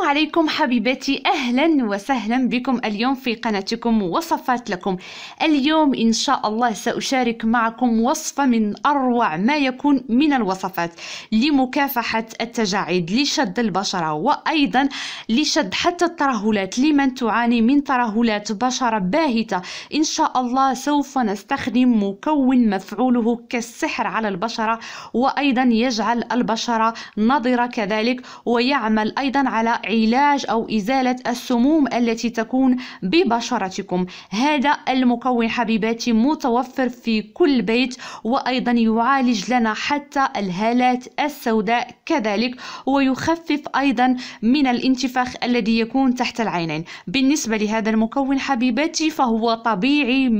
السلام عليكم حبيباتي اهلا وسهلا بكم اليوم في قناتكم وصفات لكم اليوم ان شاء الله ساشارك معكم وصفه من اروع ما يكون من الوصفات لمكافحه التجاعيد لشد البشره وايضا لشد حتى الترهلات لمن تعاني من ترهلات بشره باهته ان شاء الله سوف نستخدم مكون مفعوله كالسحر على البشره وايضا يجعل البشره نضره كذلك ويعمل ايضا على علاج أو إزالة السموم التي تكون ببشرتكم هذا المكون حبيباتي متوفر في كل بيت وأيضا يعالج لنا حتى الهالات السوداء كذلك ويخفف أيضا من الانتفاخ الذي يكون تحت العينين بالنسبة لهذا المكون حبيباتي فهو طبيعي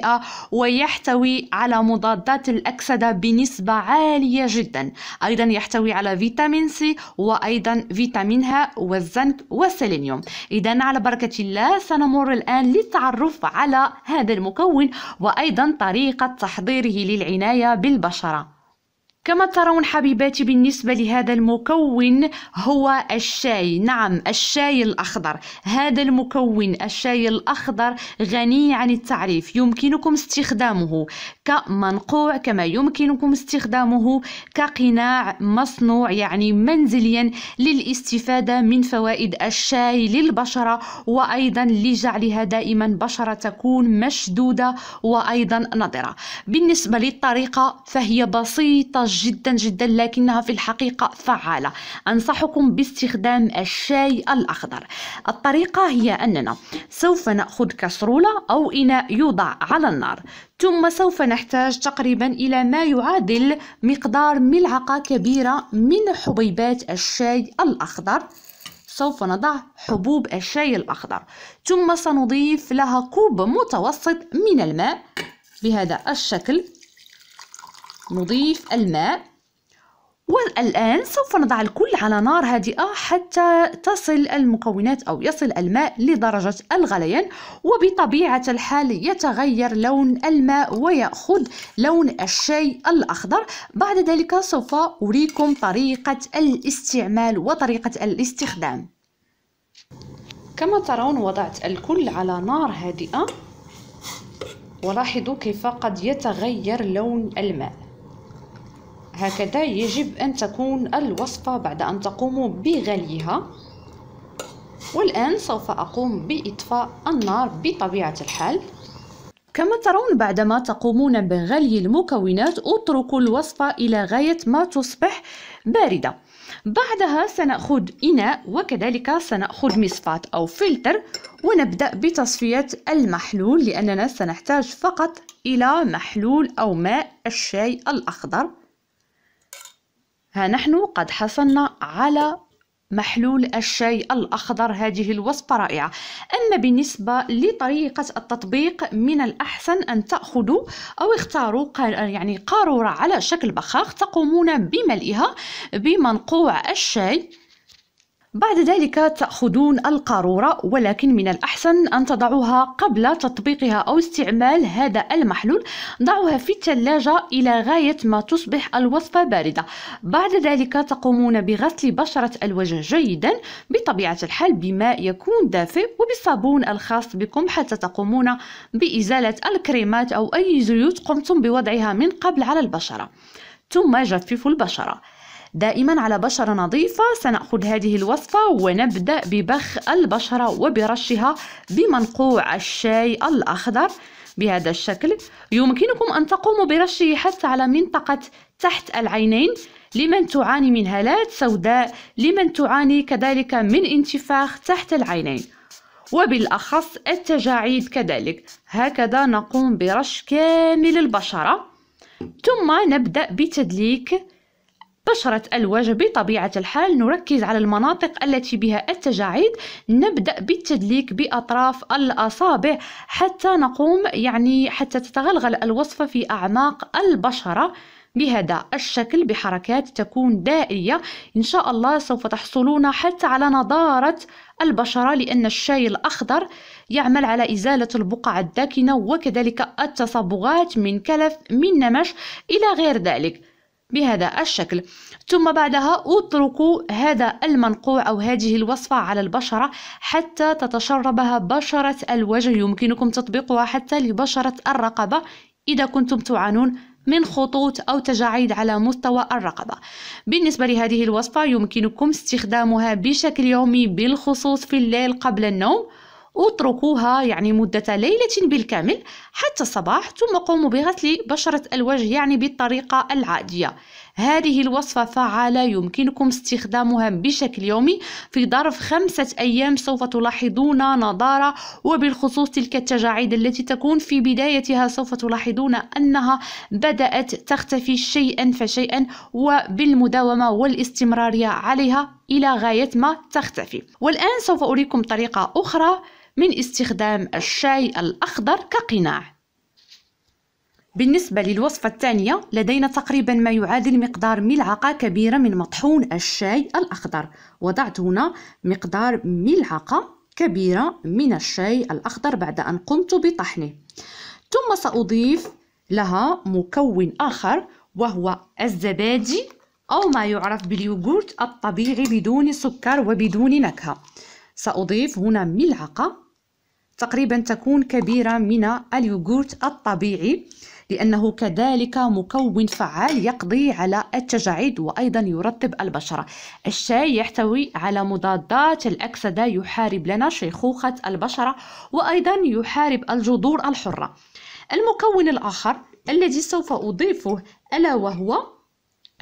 100% ويحتوي على مضادات الأكسدة بنسبة عالية جدا أيضا يحتوي على فيتامين سي وأيضا فيتامين منها والزنك والسيلينيوم إذا على بركة الله سنمر الآن للتعرف على هذا المكون وأيضا طريقة تحضيره للعناية بالبشرة كما ترون حبيباتي بالنسبة لهذا المكون هو الشاي نعم الشاي الأخضر هذا المكون الشاي الأخضر غني عن التعريف يمكنكم استخدامه كمنقوع كما يمكنكم استخدامه كقناع مصنوع يعني منزليا للاستفادة من فوائد الشاي للبشرة وأيضا لجعلها دائما بشرة تكون مشدودة وأيضا نضرة بالنسبة للطريقة فهي بسيطة جدا جدا لكنها في الحقيقة فعالة أنصحكم باستخدام الشاي الأخضر الطريقة هي أننا سوف نأخذ كسرولة أو إناء يوضع على النار ثم سوف نحتاج تقريبا إلى ما يعادل مقدار ملعقة كبيرة من حبيبات الشاي الأخضر سوف نضع حبوب الشاي الأخضر ثم سنضيف لها كوب متوسط من الماء بهذا الشكل نضيف الماء والآن سوف نضع الكل على نار هادئة حتى تصل المكونات أو يصل الماء لدرجة الغليان وبطبيعة الحال يتغير لون الماء ويأخذ لون الشاي الأخضر بعد ذلك سوف أريكم طريقة الاستعمال وطريقة الاستخدام كما ترون وضعت الكل على نار هادئة ولاحظوا كيف قد يتغير لون الماء هكذا يجب أن تكون الوصفة بعد أن تقوموا بغليها والآن سوف أقوم بإطفاء النار بطبيعة الحال كما ترون بعدما تقومون بغلي المكونات اتركوا الوصفة إلى غاية ما تصبح باردة بعدها سنأخذ إناء وكذلك سنأخذ مصفاة أو فلتر ونبدأ بتصفية المحلول لأننا سنحتاج فقط إلى محلول أو ماء الشاي الأخضر ها نحن قد حصلنا على محلول الشاي الأخضر هذه الوصفة رائعة أما بالنسبة لطريقة التطبيق من الأحسن أن تأخذوا أو اختاروا يعني قارورة على شكل بخاخ تقومون بملئها بمنقوع الشاي بعد ذلك تأخذون القارورة ولكن من الأحسن أن تضعوها قبل تطبيقها أو استعمال هذا المحلول ضعوها في الثلاجة إلى غاية ما تصبح الوصفة باردة بعد ذلك تقومون بغسل بشرة الوجه جيدا بطبيعة الحال بماء يكون دافئ وبالصابون الخاص بكم حتى تقومون بإزالة الكريمات أو أي زيوت قمتم بوضعها من قبل على البشرة ثم جففوا البشرة دائما على بشرة نظيفة سنأخذ هذه الوصفة ونبدأ ببخ البشرة وبرشها بمنقوع الشاي الأخضر بهذا الشكل يمكنكم أن تقوموا برشه حتى على منطقة تحت العينين لمن تعاني من هالات سوداء لمن تعاني كذلك من انتفاخ تحت العينين وبالأخص التجاعيد كذلك هكذا نقوم برش كامل البشرة ثم نبدأ بتدليك بشرة الوجه بطبيعة الحال نركز على المناطق التي بها التجاعيد نبدأ بالتدليك بأطراف الأصابع حتى نقوم يعني حتى تتغلغل الوصفة في أعماق البشرة بهذا الشكل بحركات تكون دائرية إن شاء الله سوف تحصلون حتى على نضارة البشرة لأن الشاي الأخضر يعمل على إزالة البقع الداكنة وكذلك التصبغات من كلف من نمش إلى غير ذلك بهذا الشكل ثم بعدها اتركوا هذا المنقوع أو هذه الوصفة على البشرة حتى تتشربها بشرة الوجه يمكنكم تطبيقها حتى لبشرة الرقبة إذا كنتم تعانون من خطوط أو تجاعيد على مستوى الرقبة بالنسبة لهذه الوصفة يمكنكم استخدامها بشكل يومي بالخصوص في الليل قبل النوم اتركوها يعني مدة ليلة بالكامل حتى الصباح ثم قوموا بغسل بشرة الوجه يعني بالطريقة العادية هذه الوصفة فعالة يمكنكم استخدامها بشكل يومي في ظرف خمسة أيام سوف تلاحظون نضارة وبالخصوص تلك التجاعيد التي تكون في بدايتها سوف تلاحظون أنها بدأت تختفي شيئا فشيئا وبالمداومة والاستمرارية عليها إلى غاية ما تختفي والآن سوف أريكم طريقة أخرى من استخدام الشاي الأخضر كقناع بالنسبة للوصفة الثانية لدينا تقريبا ما يعادل مقدار ملعقة كبيرة من مطحون الشاي الأخضر وضعت هنا مقدار ملعقة كبيرة من الشاي الأخضر بعد أن قمت بطحنه ثم سأضيف لها مكون آخر وهو الزبادي أو ما يعرف باليوغورت الطبيعي بدون سكر وبدون نكهة سأضيف هنا ملعقة تقريبا تكون كبيرة من اليوغورت الطبيعي لأنه كذلك مكون فعال يقضي على التجاعيد وأيضا يرطب البشرة الشاي يحتوي على مضادات الأكسدة يحارب لنا شيخوخة البشرة وأيضا يحارب الجذور الحرة المكون الآخر الذي سوف أضيفه ألا وهو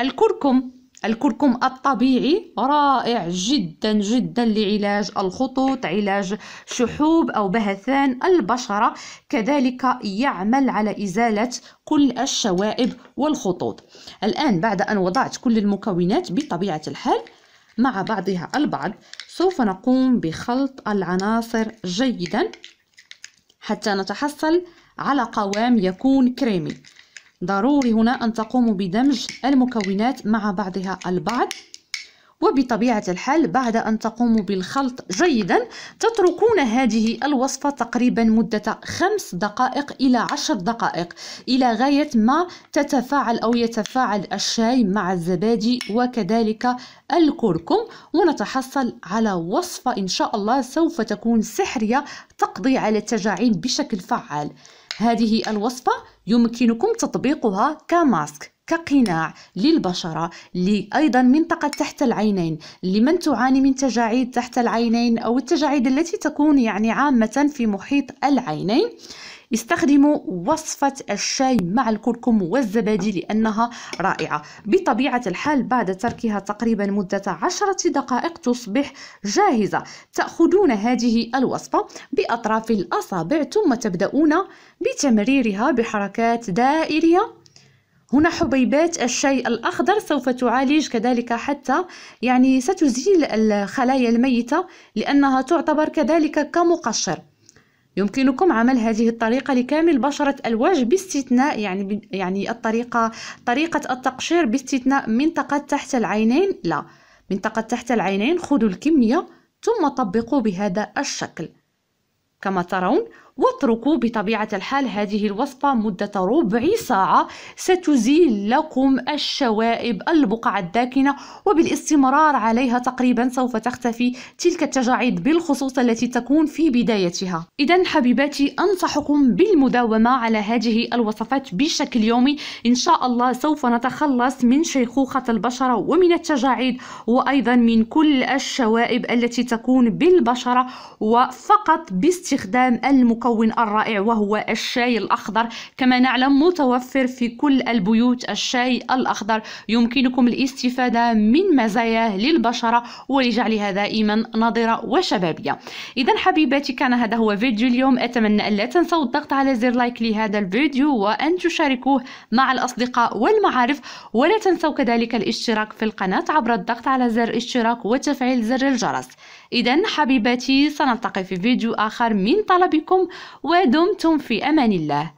الكركم الكركم الطبيعي رائع جدا جدا لعلاج الخطوط علاج شحوب أو بهثان البشرة كذلك يعمل على إزالة كل الشوائب والخطوط الآن بعد أن وضعت كل المكونات بطبيعة الحال مع بعضها البعض سوف نقوم بخلط العناصر جيدا حتى نتحصل على قوام يكون كريمي ضروري هنا أن تقوموا بدمج المكونات مع بعضها البعض وبطبيعة الحال بعد أن تقوموا بالخلط جيدا تتركون هذه الوصفة تقريبا مدة خمس دقائق إلى عشر دقائق إلى غاية ما تتفاعل أو يتفاعل الشاي مع الزبادي وكذلك الكركم ونتحصل على وصفة إن شاء الله سوف تكون سحرية تقضي على التجاعيد بشكل فعال هذه الوصفة يمكنكم تطبيقها كماسك كقناع للبشرة لأيضا منطقة تحت العينين لمن تعاني من تجاعيد تحت العينين أو التجاعيد التي تكون يعني عامة في محيط العينين استخدموا وصفة الشاي مع الكركم والزبادي لأنها رائعة بطبيعة الحال بعد تركها تقريبا مدة عشرة دقائق تصبح جاهزة تأخذون هذه الوصفة بأطراف الأصابع ثم تبدأون بتمريرها بحركات دائرية هنا حبيبات الشاي الأخضر سوف تعالج كذلك حتى يعني ستزيل الخلايا الميتة لأنها تعتبر كذلك كمقشر يمكنكم عمل هذه الطريقة لكامل بشرة الوجه باستثناء يعني يعني الطريقة طريقة التقشير باستثناء منطقة تحت العينين لا منطقة تحت العينين خذوا الكمية ثم طبقوا بهذا الشكل كما ترون واتركوا بطبيعة الحال هذه الوصفة مدة ربع ساعة ستزيل لكم الشوائب البقع الداكنة وبالاستمرار عليها تقريبا سوف تختفي تلك التجاعيد بالخصوص التي تكون في بدايتها إذا حبيباتي أنصحكم بالمداومة على هذه الوصفات بشكل يومي إن شاء الله سوف نتخلص من شيخوخة البشرة ومن التجاعيد وأيضا من كل الشوائب التي تكون بالبشرة وفقط باستخدام المكونات المكون الرائع وهو الشاي الأخضر كما نعلم متوفر في كل البيوت الشاي الأخضر يمكنكم الاستفادة من مزاياه للبشرة ولجعلها دائما ناضرة وشبابية إذا حبيباتي كان هذا هو فيديو اليوم أتمنى أن لا تنسوا الضغط على زر لايك لهذا الفيديو وأن تشاركوه مع الأصدقاء والمعارف ولا تنسوا كذلك الاشتراك في القناة عبر الضغط على زر اشتراك وتفعيل زر الجرس إذا حبيباتي سنلتقي في فيديو آخر من طلبكم ودمتم في أمان الله